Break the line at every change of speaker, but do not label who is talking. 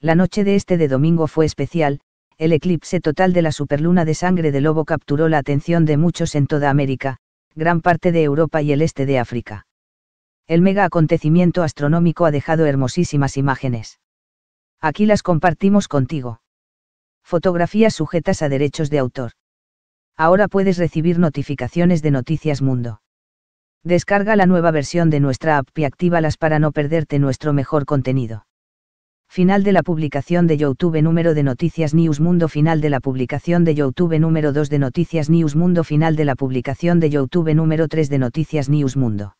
La noche de este de domingo fue especial, el eclipse total de la superluna de sangre de lobo capturó la atención de muchos en toda América, gran parte de Europa y el este de África. El mega acontecimiento astronómico ha dejado hermosísimas imágenes. Aquí las compartimos contigo. Fotografías sujetas a derechos de autor. Ahora puedes recibir notificaciones de Noticias Mundo. Descarga la nueva versión de nuestra app y actívalas para no perderte nuestro mejor contenido. Final de la publicación de YouTube número de Noticias News Mundo Final de la publicación de YouTube número 2 de Noticias News Mundo Final de la publicación de YouTube número 3 de Noticias News Mundo